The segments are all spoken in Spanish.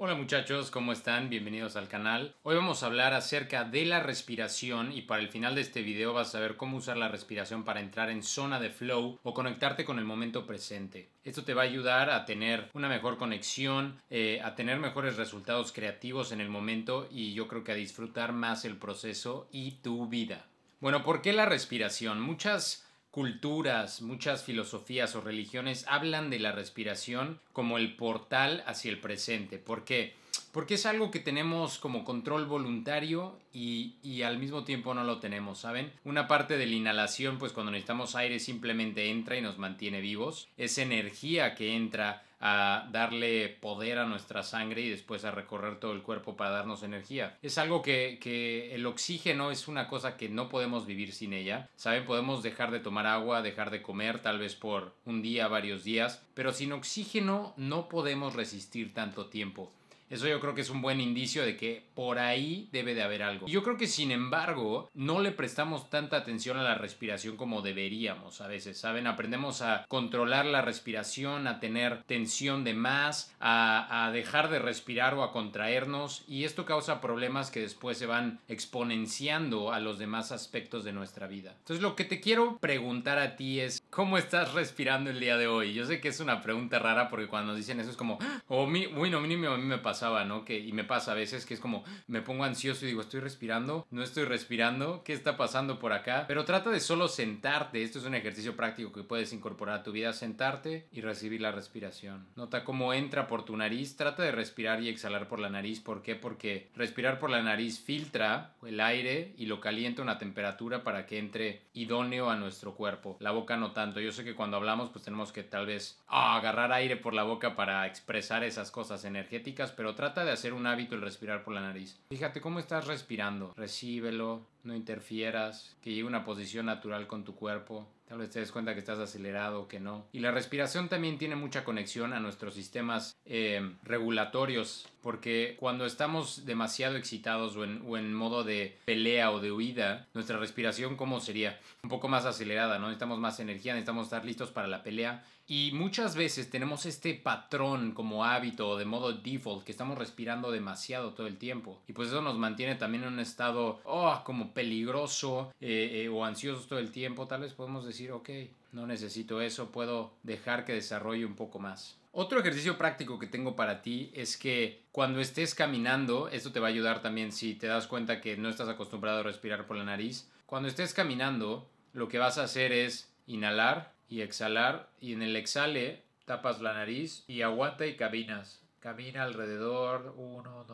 Hola muchachos, ¿cómo están? Bienvenidos al canal. Hoy vamos a hablar acerca de la respiración y para el final de este video vas a ver cómo usar la respiración para entrar en zona de flow o conectarte con el momento presente. Esto te va a ayudar a tener una mejor conexión, eh, a tener mejores resultados creativos en el momento y yo creo que a disfrutar más el proceso y tu vida. Bueno, ¿por qué la respiración? Muchas culturas, muchas filosofías o religiones hablan de la respiración como el portal hacia el presente. ¿Por qué? Porque es algo que tenemos como control voluntario y, al mismo tiempo no lo tenemos, ¿saben? Una parte de la inhalación, pues cuando necesitamos aire simplemente entra y nos mantiene vivos. esa energía que entra a darle poder a nuestra sangre y después a recorrer todo el cuerpo para darnos energía. Es algo que, que el oxígeno es una cosa que no podemos vivir sin ella. Saben, podemos dejar de tomar agua, dejar de comer, tal vez por un día, varios días, pero sin oxígeno no podemos resistir tanto tiempo. Eso yo creo que es un buen indicio de que por ahí debe de haber algo. Yo creo que sin embargo no le prestamos tanta atención a la respiración como deberíamos a veces, ¿saben? Aprendemos a controlar la respiración, a tener tensión de más, a, dejar de respirar o a contraernos y esto causa problemas que después se van exponenciando a los demás aspectos de nuestra vida. Entonces lo que te quiero preguntar a ti es, ¿cómo estás respirando el día de hoy? Yo sé que es una pregunta rara porque cuando nos dicen eso es como, oh, mínimo a mí me pasa ¿no? Que, y me pasa a veces que es como, me pongo ansioso y digo, estoy respirando, no estoy respirando, ¿qué está pasando por acá? Pero trata de solo sentarte, esto es un ejercicio práctico que puedes incorporar a tu vida, sentarte y recibir la respiración. Nota cómo entra por tu nariz, trata de respirar y exhalar por la nariz, ¿por qué? Porque respirar por la nariz filtra el aire y lo calienta a una temperatura para que entre idóneo a nuestro cuerpo. La boca no tanto, yo sé que cuando hablamos pues tenemos que tal vez ah, agarrar aire por la boca para expresar esas cosas energéticas, pero trata de hacer un hábito el respirar por la nariz. Fíjate cómo estás respirando, recíbelo, no interfieras, que llegue una posición natural con tu cuerpo. Tal vez te des cuenta que estás acelerado o que no. Y la respiración también tiene mucha conexión a nuestros sistemas eh, regulatorios, porque cuando estamos demasiado excitados o en, modo de pelea o de huida, nuestra respiración, ¿cómo sería? Un poco más acelerada, ¿no? Necesitamos más energía, necesitamos estar listos para la pelea. Y muchas veces tenemos este patrón como hábito o de modo default, que estamos respirando demasiado todo el tiempo. Y pues eso nos mantiene también en un estado, oh, como peligroso eh, eh, o ansioso todo el tiempo, tal vez podemos decir, ok, no necesito eso, puedo dejar que desarrolle un poco más. Otro ejercicio práctico que tengo para ti es que cuando estés caminando, esto te va a ayudar también si te das cuenta que no estás acostumbrado a respirar por la nariz, cuando estés caminando, lo que vas a hacer es inhalar y exhalar y en el exhale tapas la nariz y aguanta y cabinas, Camina alrededor, uno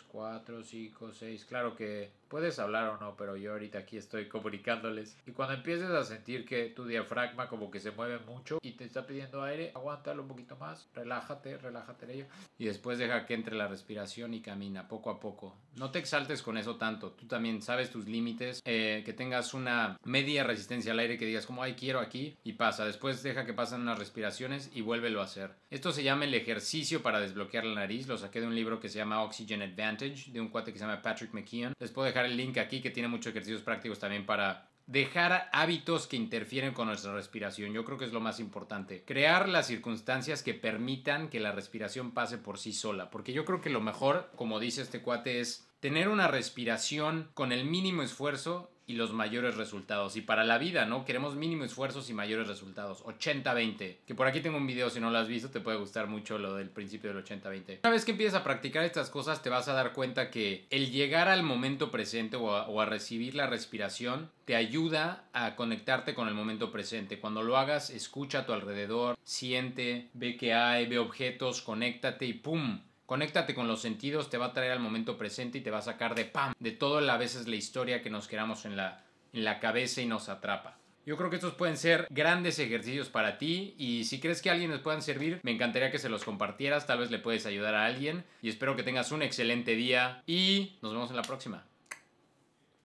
cuatro, 4, 5, 6. Claro que puedes hablar o no, pero yo ahorita aquí estoy comunicándoles. Y cuando empieces a sentir que tu diafragma como que se mueve mucho y te está pidiendo aire, aguántalo un poquito más, relájate, relájate en ello. Y después deja que entre la respiración y camina poco a poco. No te exaltes con eso tanto. Tú también sabes tus límites, eh, que tengas una media resistencia al aire que digas como, ay, quiero aquí y pasa. Después deja que pasen unas respiraciones y vuélvelo a hacer. Esto se llama el ejercicio para desbloquear la nariz. Lo saqué de un libro que se llama Oxygen Advanced de un cuate que se llama Patrick McKeon. Les puedo dejar el link aquí que tiene muchos ejercicios prácticos también para dejar hábitos que interfieren con nuestra respiración. Yo creo que es lo más importante. Crear las circunstancias que permitan que la respiración pase por sí sola. Porque yo creo que lo mejor, como dice este cuate, es tener una respiración con el mínimo esfuerzo los mayores resultados. Y para la vida, ¿no? Queremos mínimo esfuerzos y mayores resultados. 80-20. Que por aquí tengo un video, si no lo has visto, te puede gustar mucho lo del principio del 80-20. Una vez que empiezas a practicar estas cosas, te vas a dar cuenta que el llegar al momento presente o a, o a recibir la respiración te ayuda a conectarte con el momento presente. Cuando lo hagas, escucha a tu alrededor, siente, ve que hay, ve objetos, conéctate y ¡pum! Conéctate con los sentidos, te va a traer al momento presente y te va a sacar de pam, de todo la veces la historia que nos queramos en la, en la cabeza y nos atrapa. Yo creo que estos pueden ser grandes ejercicios para ti y si crees que a alguien les puedan servir, me encantaría que se los compartieras, tal vez le puedes ayudar a alguien y espero que tengas un excelente día y nos vemos en la próxima.